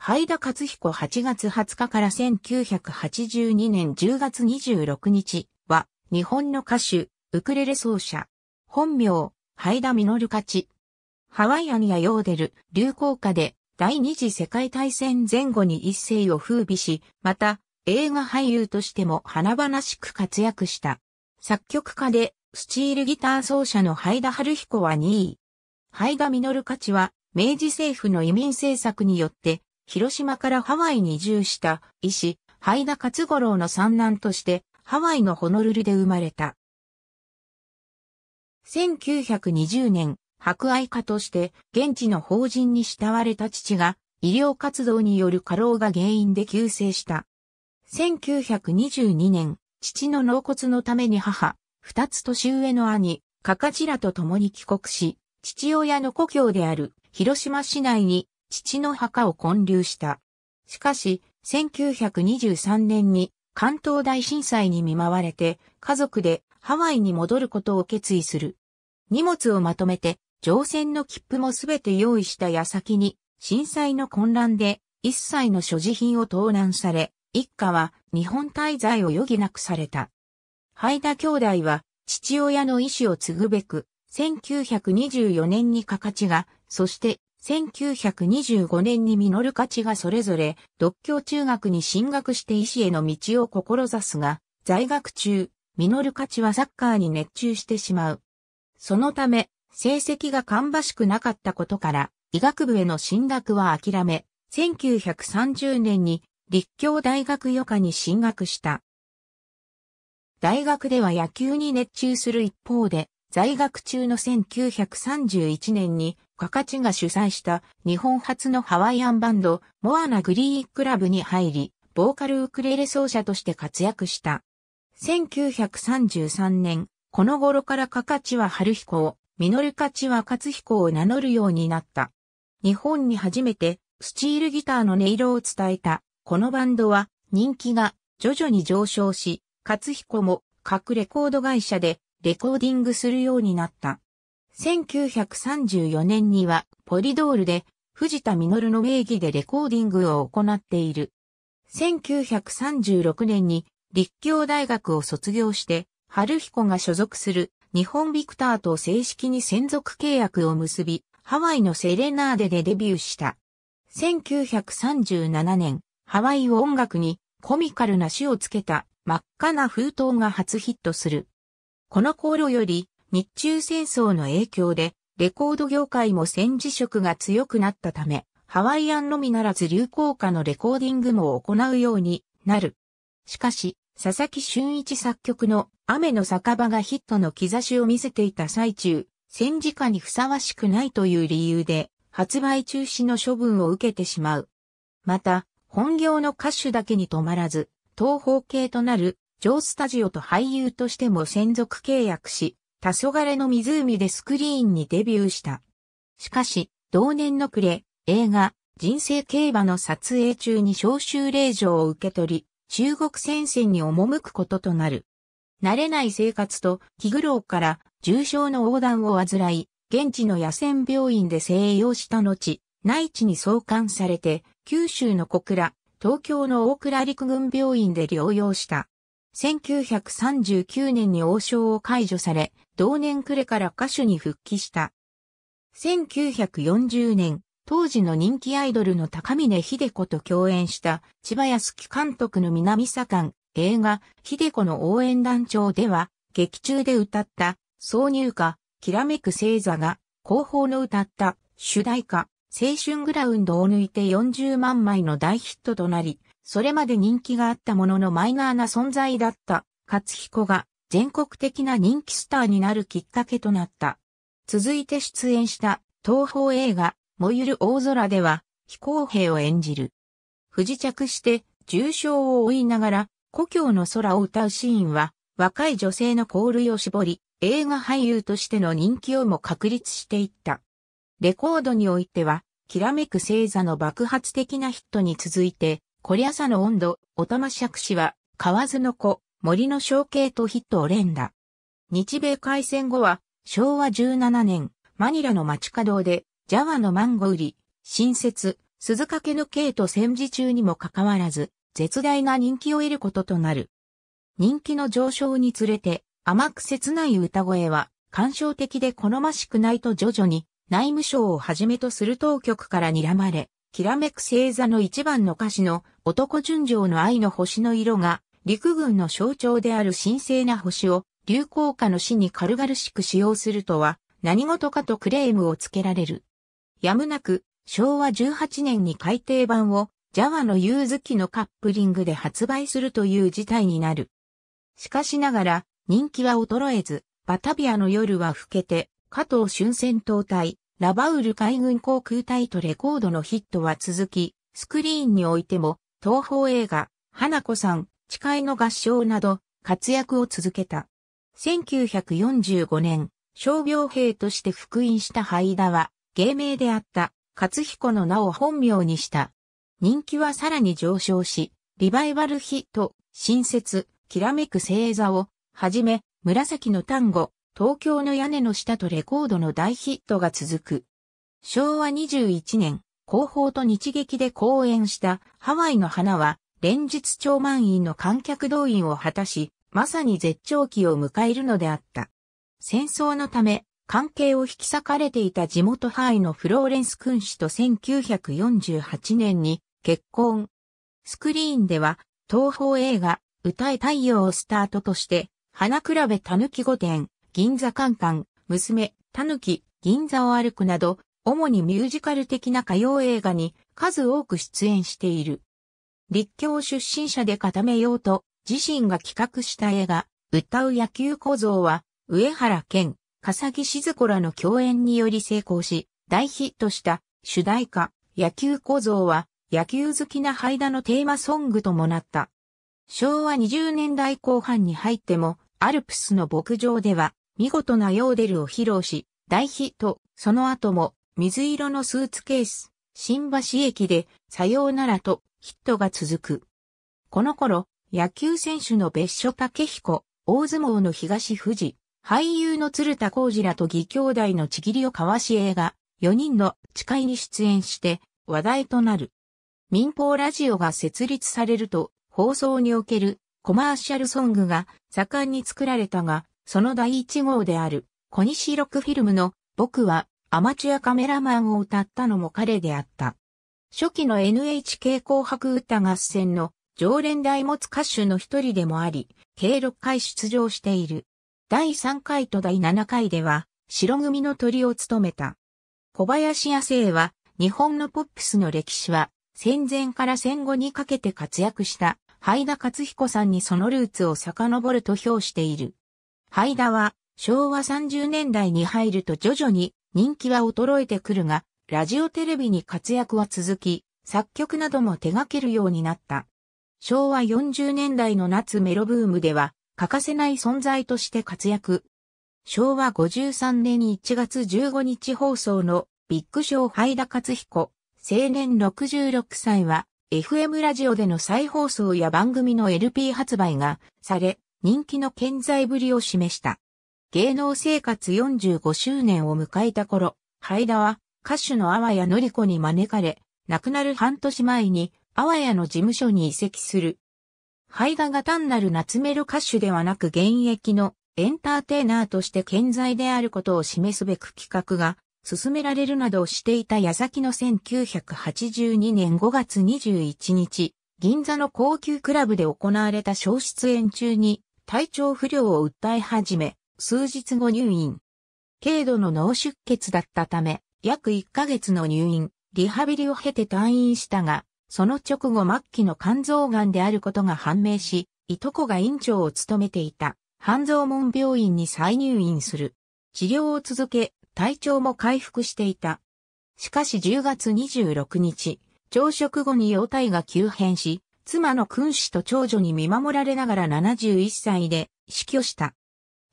ハイダ勝彦8月20日から1982年10月26日は、日本の歌手、ウクレレ奏者。本名、ハイダミノルカチ。ハワイアンやヨーデル、流行歌で、第二次世界大戦前後に一世を風靡し、また、映画俳優としても華々しく活躍した。作曲家で、スチールギター奏者のハイダ春彦は2位。ハイダミノルカチは、明治政府の移民政策によって、広島からハワイに移住した医師、ハイダ勝五郎の三男として、ハワイのホノルルで生まれた。1920年、博愛家として現地の法人に慕われた父が医療活動による過労が原因で急逝した。1922年、父の納骨のために母、二つ年上の兄、カカチラと共に帰国し、父親の故郷である広島市内に父の墓を建立した。しかし、1923年に関東大震災に見舞われて、家族でハワイに戻ることを決意する。荷物をまとめて、乗船の切符もすべて用意した矢先に、震災の混乱で一切の所持品を盗難され、一家は日本滞在を余儀なくされた。ハイダ兄弟は父親の意志を継ぐべく、1924年にカカチが、そして1925年にミノルカチがそれぞれ、独協中学に進学して医師への道を志すが、在学中、ミノルカチはサッカーに熱中してしまう。そのため、成績が芳しくなかったことから、医学部への進学は諦め、1930年に立教大学予科に進学した。大学では野球に熱中する一方で、在学中の1931年に、カカチが主催した日本初のハワイアンバンド、モアナグリークラブに入り、ボーカルウクレレ奏者として活躍した。1933年、この頃からカカチは春彦を、ミノルカチは勝彦を名乗るようになった。日本に初めてスチールギターの音色を伝えた、このバンドは人気が徐々に上昇し、勝彦も各レコード会社でレコーディングするようになった。1934年にはポリドールで藤田実の名義でレコーディングを行っている。1936年に立教大学を卒業して、春彦が所属する日本ビクターと正式に専属契約を結び、ハワイのセレナーデでデビューした。1937年、ハワイを音楽にコミカルな詩をつけた真っ赤な封筒が初ヒットする。この航路より日中戦争の影響でレコード業界も戦時色が強くなったため、ハワイアンのみならず流行歌のレコーディングも行うようになる。しかし、佐々木俊一作曲の雨の酒場がヒットの兆しを見せていた最中、戦時下にふさわしくないという理由で、発売中止の処分を受けてしまう。また、本業の歌手だけに止まらず、東方系となるジョースタジオと俳優としても専属契約し、黄昏の湖でスクリーンにデビューした。しかし、同年の暮れ、映画、人生競馬の撮影中に招集令状を受け取り、中国戦線に赴くこととなる。慣れない生活と気苦労から重症の横断を患い、現地の野戦病院で静養した後、内地に送還されて、九州の小倉、東京の大倉陸軍病院で療養した。1939年に王将を解除され、同年暮れから歌手に復帰した。1940年、当時の人気アイドルの高峰秀子と共演した千葉康樹監督の南左官映画秀子の応援団長では劇中で歌った挿入歌きらめく星座が後方の歌った主題歌青春グラウンドを抜いて40万枚の大ヒットとなりそれまで人気があったもののマイナーな存在だった勝彦が全国的な人気スターになるきっかけとなった。続いて出演した東宝映画燃ゆる大空では飛行兵を演じる。不時着して重傷を負いながら故郷の空を歌うシーンは若い女性のコ類を絞り映画俳優としての人気をも確立していった。レコードにおいてはきらめく星座の爆発的なヒットに続いてコリアサの温度、おたましゃくは、河津の子、森の象形とヒットを連打。日米開戦後は、昭和17年、マニラの街角で、ジャワのマンゴ売り、新設、鈴掛の刑と戦時中にもかかわらず、絶大な人気を得ることとなる。人気の上昇につれて、甘く切ない歌声は、感傷的で好ましくないと徐々に、内務省をはじめとする当局から睨まれ、きらめく星座の一番の歌詞の男純情の愛の星の色が、陸軍の象徴である神聖な星を、流行下の死に軽々しく使用するとは、何事かとクレームをつけられる。やむなく、昭和18年に改訂版を、ジャワのユーズのカップリングで発売するという事態になる。しかしながら、人気は衰えず、バタビアの夜は更けて、加藤春戦闘隊、ラバウル海軍航空隊とレコードのヒットは続き、スクリーンにおいても、東宝映画、花子さん、誓いの合唱など活躍を続けた。1945年、傷病兵として復員した灰田は、芸名であった勝彦の名を本名にした。人気はさらに上昇し、リバイバルヒと、新設、きらめく星座を、はじめ、紫の単語、東京の屋根の下とレコードの大ヒットが続く。昭和21年、広報と日劇で講演したハワイの花は連日超満員の観客動員を果たし、まさに絶頂期を迎えるのであった。戦争のため、関係を引き裂かれていた地元ハワイのフローレンス君主と1948年に結婚。スクリーンでは、東方映画、歌え太陽をスタートとして、花比べたぬき御殿、銀座カンカン、娘、たぬき、銀座を歩くなど、主にミュージカル的な歌謡映画に数多く出演している。立教出身者で固めようと、自身が企画した映画、歌う野球小僧は、上原健、笠木静子らの共演により成功し、大ヒットした主題歌、野球小僧は、野球好きなハダのテーマソングともなった。昭和20年代後半に入っても、アルプスの牧場では、見事なヨーデルを披露し、大ヒット、その後も、水色のスーツケース、新橋駅で、さようならと、ヒットが続く。この頃、野球選手の別所武彦、大相撲の東富士、俳優の鶴田浩二らと義兄弟のちぎりを交わし映画、4人の誓いに出演して話題となる。民放ラジオが設立されると、放送におけるコマーシャルソングが盛んに作られたが、その第一号である、小西ロックフィルムの僕はアマチュアカメラマンを歌ったのも彼であった。初期の NHK 紅白歌合戦の常連大つ歌手の一人でもあり、計6回出場している。第3回と第7回では、白組の鳥を務めた。小林亜生は、日本のポップスの歴史は、戦前から戦後にかけて活躍した、ハイダ勝彦さんにそのルーツを遡ると評している。ハイダは、昭和30年代に入ると徐々に人気は衰えてくるが、ラジオテレビに活躍は続き、作曲なども手掛けるようになった。昭和40年代の夏メロブームでは、欠かせない存在として活躍。昭和53年1月15日放送のビッグショーハイダ彦、青年66歳は、FM ラジオでの再放送や番組の LP 発売がされ、人気の健在ぶりを示した。芸能生活45周年を迎えた頃、ハイダは歌手の阿波谷のり子に招かれ、亡くなる半年前に阿波谷の事務所に移籍する。ハイダが単なる夏メロ歌手ではなく現役のエンターテイナーとして健在であることを示すべく企画が進められるなどしていた矢先の1982年5月21日、銀座の高級クラブで行われた小出演中に体調不良を訴え始め、数日後入院。軽度の脳出血だったため、約1ヶ月の入院、リハビリを経て退院したが、その直後末期の肝臓癌であることが判明し、いとこが院長を務めていた、半蔵門病院に再入院する。治療を続け、体調も回復していた。しかし10月26日、朝食後に容体が急変し、妻の君子と長女に見守られながら71歳で死去した。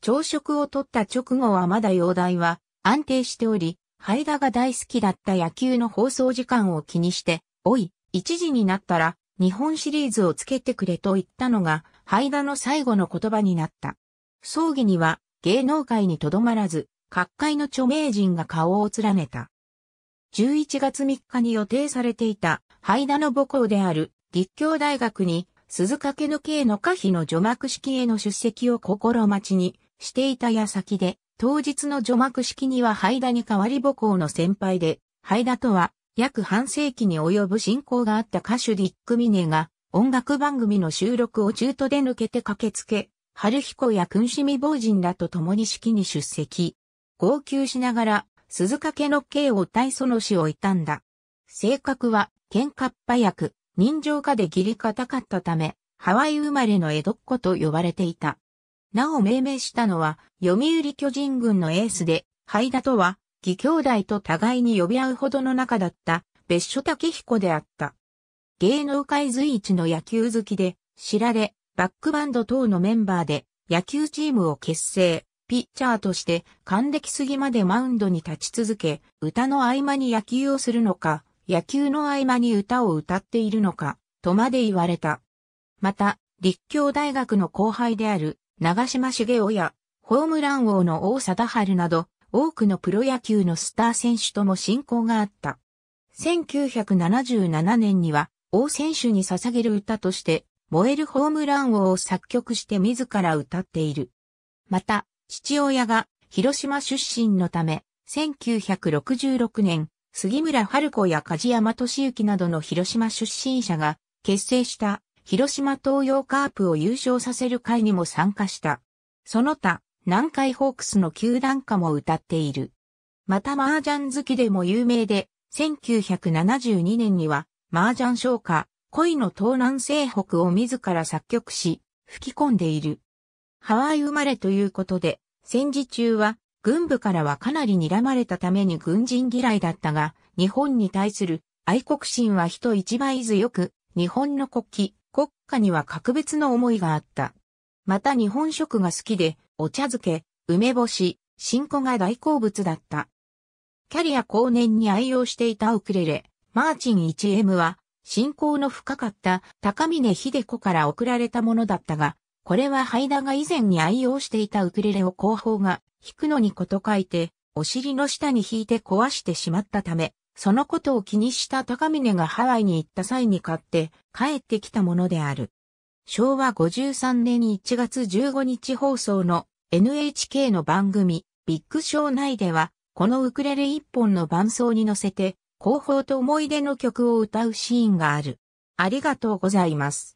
朝食をとった直後はまだ容体は安定しており、ハイダが大好きだった野球の放送時間を気にして、おい、1時になったら日本シリーズをつけてくれと言ったのが、ハイダの最後の言葉になった。葬儀には芸能界にとどまらず、各界の著名人が顔を連ねた。11月3日に予定されていた、ハイダの母校である立教大学に、鈴掛の刑の可否の除幕式への出席を心待ちに、していた矢先で、当日の除幕式にはハイダに代わり母校の先輩で、ハイダとは約半世紀に及ぶ信仰があった歌手ディック・ミネが音楽番組の収録を中途で抜けて駆けつけ、春彦や君子未亡人らと共に式に出席。号泣しながら鈴掛の刑を体その死を悼んだ。性格は喧嘩っ早く、人情家で義理固かったため、ハワイ生まれの江戸っ子と呼ばれていた。なお命名したのは、読売巨人軍のエースで、ハイダとは、義兄弟と互いに呼び合うほどの仲だった、別所武彦であった。芸能界随一の野球好きで、知られ、バックバンド等のメンバーで、野球チームを結成、ピッチャーとして、還暦過ぎまでマウンドに立ち続け、歌の合間に野球をするのか、野球の合間に歌を歌っているのか、とまで言われた。また、立教大学の後輩である長島茂雄や、ホームラン王の王貞治など、多くのプロ野球のスター選手とも親交があった。1977年には、王選手に捧げる歌として、燃えるホームラン王を作曲して自ら歌っている。また、父親が広島出身のため、1966年、杉村春子や梶山敏之などの広島出身者が結成した広島東洋カープを優勝させる会にも参加した。その他、南海ホークスの球団歌も歌っている。また麻雀好きでも有名で、1972年には麻雀唱歌、恋の東南西北を自ら作曲し、吹き込んでいる。ハワイ生まれということで、戦時中は軍部からはかなり睨まれたために軍人嫌いだったが、日本に対する愛国心は人一倍強く、日本の国旗、国家には格別の思いがあった。また日本食が好きで、お茶漬け、梅干し、新子が大好物だった。キャリア後年に愛用していたウクレレ、マーチン 1M は、信仰の深かった高峰秀子から送られたものだったが、これはハイダが以前に愛用していたウクレレを後方が弾くのにこと書いて、お尻の下に引いて壊してしまったため、そのことを気にした高峰がハワイに行った際に買って帰ってきたものである。昭和53年1月15日放送の NHK の番組ビッグショー内ではこのウクレレ一本の伴奏に乗せて広報と思い出の曲を歌うシーンがある。ありがとうございます。